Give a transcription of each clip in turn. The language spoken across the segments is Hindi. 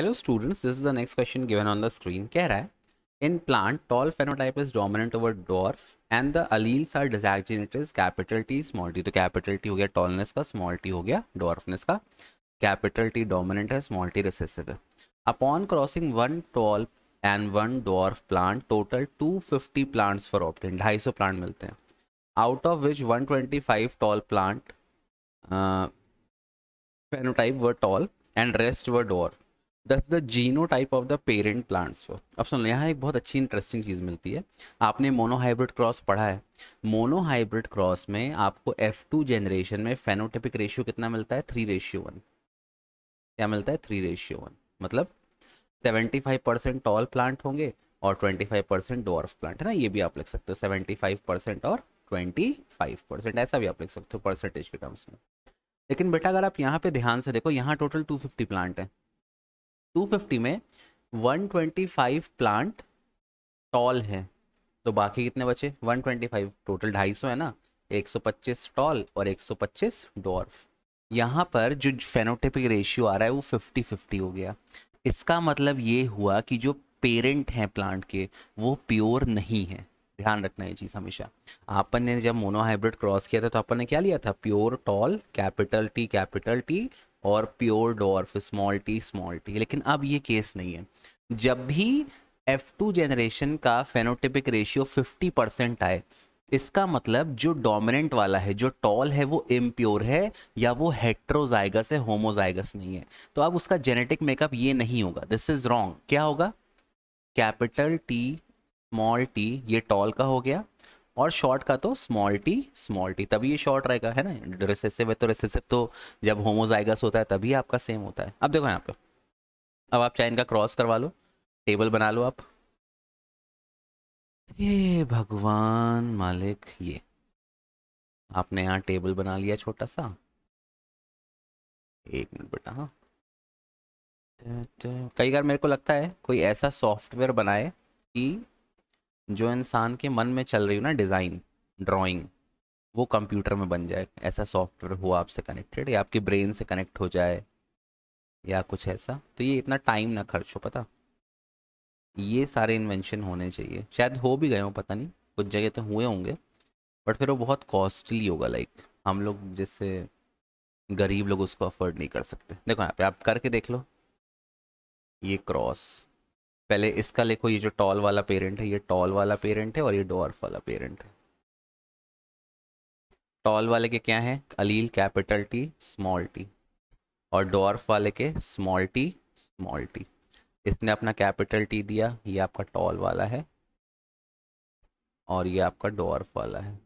hello students this is the next question given on the screen कह रहा है in plant tall phenotype is dominant over dwarf and the alleles are designated as capital T small T तो कैपिटल टी हो गया टॉलनेस का स्मॉल टी हो गया डॉर्फनेस का कैपिटल टी डोमिनेंट है स्मॉल टी रिसेसिव है upon crossing one tall and one dwarf plant total two fifty plants for obtain सौ प्लांट मिलते हैं out of which one twenty five tall plant phenotype were tall and rest were dwarf दस the genotype of the parent plants हो अब सुन लो यहाँ एक बहुत अच्छी इंटरेस्टिंग चीज़ मिलती है आपने मोनोहाइब्रिड क्रॉस पढ़ा है मोनोहाइब्रिड क्रॉस में आपको एफ टू जनरेशन में फेनोटिपिक रेशियो कितना मिलता है थ्री रेशियो वन क्या मिलता है थ्री रेशियो वन मतलब seventy five percent tall plant होंगे और twenty five percent dwarf plant है ना ये भी आप लिख सकते हो सेवेंटी फाइव परसेंट और ट्वेंटी फाइव परसेंट ऐसा भी आप लिख सकते हो परसेंटेज के टर्म्स में लेकिन बेटा अगर आप यहाँ पे ध्यान से देखो यहाँ टोटल टू फिफ्टी प्लांट है 250 में 125 प्लांट टॉल हैं तो बाकी कितने बचे 125 टोटल 250 है ना 125 टॉल और 125 डॉर्फ यहाँ पर जो फेनोटिपिक रेशियो आ रहा है वो 50 50 हो गया इसका मतलब ये हुआ कि जो पेरेंट हैं प्लांट के वो प्योर नहीं है ध्यान रखना ये चीज़ हमेशा आपन ने जब मोनोहाइब्रिड क्रॉस किया था तो अपन ने क्या लिया था pure tall capital T capital T और pure dwarf small T small T लेकिन अब ये केस नहीं है जब भी एफ टू जेनरेशन का फेनोटिपिक रेशियो 50 परसेंट आए इसका मतलब जो डोमिनेंट वाला है जो टॉल है वो इम्प्योर है या वो हेट्रोजाइगस है होमोजाइगस नहीं है तो अब उसका जेनेटिक मेकअप ये नहीं होगा दिस इज रॉन्ग क्या होगा कैपिटल टी स्मॉल टी ये टॉल का हो गया और शॉर्ट का तो स्मॉल टी स्मॉल टी तभी ये शॉर्ट रहेगा है ना रिसेसिव है तो रिसेसिव तो जब होमोजाइगस होता है तभी आपका सेम होता है अब देखो यहाँ पे अब आप चाहे इनका क्रॉस करवा लो टेबल बना लो आप ये भगवान मालिक ये आपने यहाँ टेबल बना लिया छोटा सा एक मिनट बेटा हाँ कई बार मेरे को लगता है कोई ऐसा सॉफ्टवेयर बनाए कि जो इंसान के मन में चल रही हो ना डिज़ाइन ड्राइंग वो कंप्यूटर में बन जाए ऐसा सॉफ्टवेयर हो आपसे कनेक्टेड या आपके ब्रेन से कनेक्ट हो जाए या कुछ ऐसा तो ये इतना टाइम ना खर्च हो पता ये सारे इन्वेंशन होने चाहिए शायद हो भी गए हो पता नहीं कुछ जगह तो हुए होंगे बट फिर वो बहुत कॉस्टली होगा लाइक हम लोग जैसे गरीब लोग उसको अफोर्ड नहीं कर सकते देखो यहाँ पे आप करके देख लो ये क्रॉस पहले इसका लिखो ये जो टॉल वाला पेरेंट है ये टॉल वाला पेरेंट है और ये डॉर्फ वाला पेरेंट है टॉल वाले के क्या है allele capital T small T और डॉर्फ वाले के स्मॉल टी स्मॉल टी इसने अपना कैपिटल टी दिया ये आपका टॉल वाला है और ये आपका डॉर्फ वाला है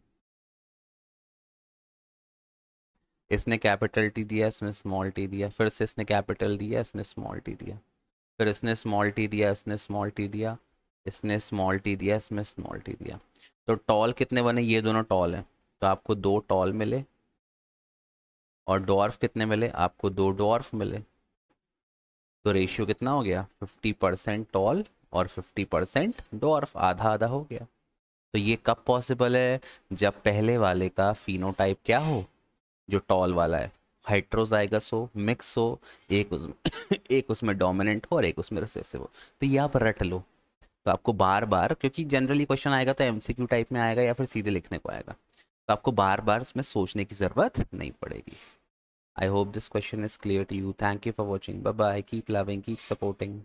इसने कैपिटल टी दिया इसने स्मॉल टी दिया फिर से इसने कैपिटल दिया इसने स्मॉल टी दिया फिर इसने स्मॉल टी दिया इसने स्मॉल टी दिया इसने स्मॉल टी दिया इसमें स्मॉल टी दिया तो टॉल कितने बने ये दोनों टॉल हैं तो आपको दो टॉल मिले और डॉर्फ कितने मिले आपको दो डॉर्फ मिले तो रेशियो कितना हो गया फिफ्टी परसेंट टॉल और फिफ्टी परसेंट डॉर्फ आधा आधा हो गया तो ये कब पॉसिबल है जब पहले वाले का फिनोटाइप क्या हो जो टॉल वाला है हाइट्रोजाइगस हो मिक्स हो एक उसमें एक उसमें डोमिनेंट हो और एक उसमें रिसेसिव हो तो ये आप रट लो तो आपको बार बार क्योंकि जनरली क्वेश्चन आएगा तो एमसीक्यू टाइप में आएगा या फिर सीधे लिखने को आएगा तो आपको बार बार इसमें सोचने की ज़रूरत नहीं पड़ेगी I hope this question is clear to you thank you for watching bye bye keep loving keep supporting